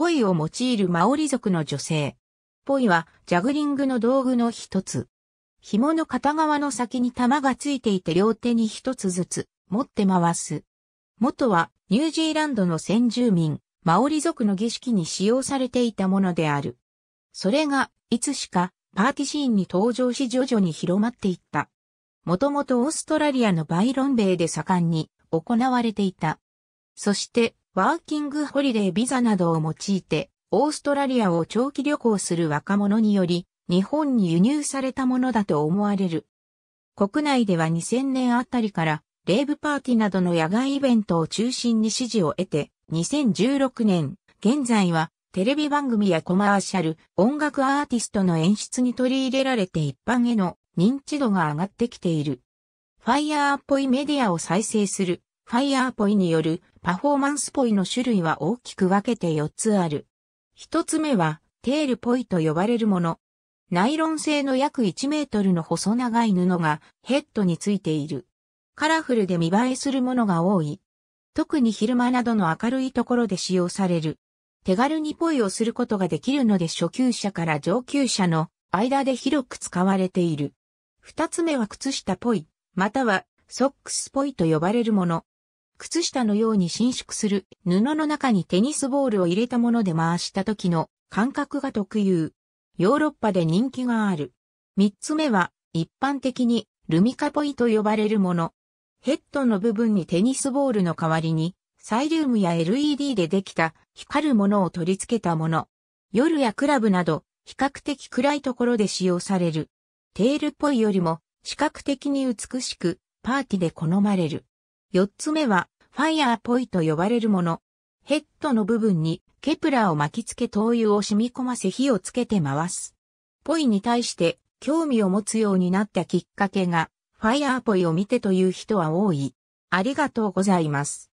ポイを用いるマオリ族の女性。ポイはジャグリングの道具の一つ。紐の片側の先に玉がついていて両手に一つずつ持って回す。元はニュージーランドの先住民、マオリ族の儀式に使用されていたものである。それがいつしかパーティシーンに登場し徐々に広まっていった。もともとオーストラリアのバイロン米で盛んに行われていた。そしてワーキングホリデービザなどを用いて、オーストラリアを長期旅行する若者により、日本に輸入されたものだと思われる。国内では2000年あたりから、レイブパーティーなどの野外イベントを中心に支持を得て、2016年、現在は、テレビ番組やコマーシャル、音楽アーティストの演出に取り入れられて一般への認知度が上がってきている。ファイヤーっぽいメディアを再生するファイヤーポイによるパフォーマンスポイの種類は大きく分けて4つある。1つ目は、テールポイと呼ばれるもの。ナイロン製の約1メートルの細長い布がヘッドについている。カラフルで見栄えするものが多い。特に昼間などの明るいところで使用される。手軽にポイをすることができるので初級者から上級者の間で広く使われている。二つ目は靴下ポイ、またはソックスポイと呼ばれるもの。靴下のように伸縮する布の中にテニスボールを入れたもので回した時の感覚が特有。ヨーロッパで人気がある。三つ目は一般的にルミカポイと呼ばれるもの。ヘッドの部分にテニスボールの代わりにサイリウムや LED でできた光るものを取り付けたもの。夜やクラブなど比較的暗いところで使用される。テールっぽいよりも視覚的に美しくパーティーで好まれる。四つ目は、ファイアーポイと呼ばれるもの。ヘッドの部分にケプラーを巻き付け灯油を染み込ませ火をつけて回す。ポイに対して興味を持つようになったきっかけが、ファイアーポイを見てという人は多い。ありがとうございます。